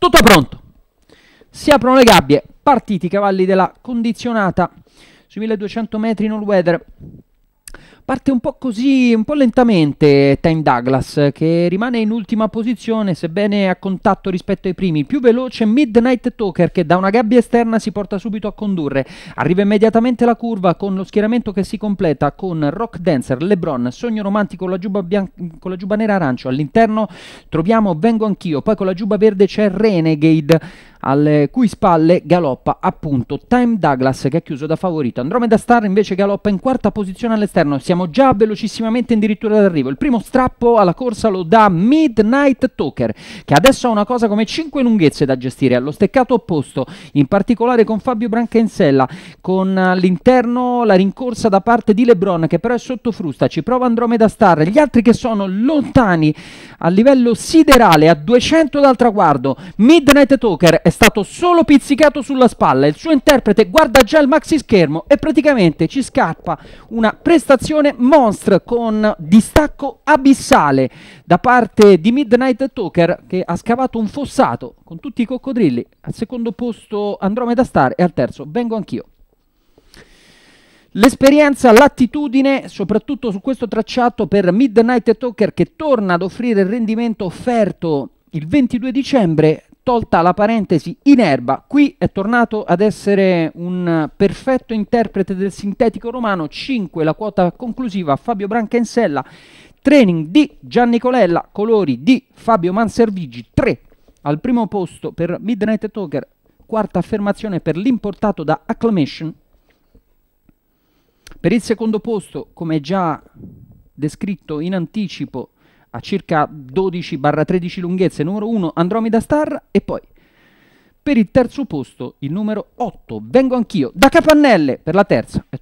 Tutto pronto. Si aprono le gabbie. Partiti i cavalli della condizionata sui 1200 metri in all weather. Parte un po' così, un po' lentamente Time Douglas, che rimane in ultima posizione, sebbene a contatto rispetto ai primi. più veloce Midnight Talker, che da una gabbia esterna si porta subito a condurre. Arriva immediatamente la curva con lo schieramento che si completa con Rock Dancer, LeBron, Sogno Romantico con la giubba, bian- con la giubba nera arancio. All'interno troviamo Vengo Anch'io, poi con la giubba verde c'è Renegade, alle cui spalle galoppa appunto Time Douglas, che è chiuso da favorito. Andromeda Star invece galoppa in quarta posizione all'esterno. Siamo siamo già velocissimamente addirittura d'arrivo. Il primo strappo alla corsa lo dà Midnight Toker, che adesso ha una cosa come 5 lunghezze da gestire allo steccato opposto, in particolare con Fabio Branchensella, con l'interno la rincorsa da parte di Lebron, che però è sotto frusta, ci prova Andromeda Star, gli altri che sono lontani a livello siderale, a 200 dal traguardo. Midnight Toker è stato solo pizzicato sulla spalla, il suo interprete guarda già il maxi schermo e praticamente ci scappa una prestazione Azione Monster con distacco abissale da parte di Midnight Talker che ha scavato un fossato con tutti i coccodrilli. Al secondo posto Andromeda Star e al terzo Vengo Anch'io. L'esperienza, l'attitudine, soprattutto su questo tracciato per Midnight Talker che torna ad offrire il rendimento offerto il 22 dicembre tolta la parentesi in erba, qui è tornato ad essere un perfetto interprete del sintetico romano, 5 la quota conclusiva, Fabio Branchensella, training di Gianni Colella, colori di Fabio Manservigi, 3 al primo posto per Midnight Talker, quarta affermazione per l'importato da Acclamation. Per il secondo posto, come già descritto in anticipo, a circa 12-13 lunghezze, numero 1 Andromeda Star e poi per il terzo posto il numero 8 Vengo anch'io da Capannelle per la terza e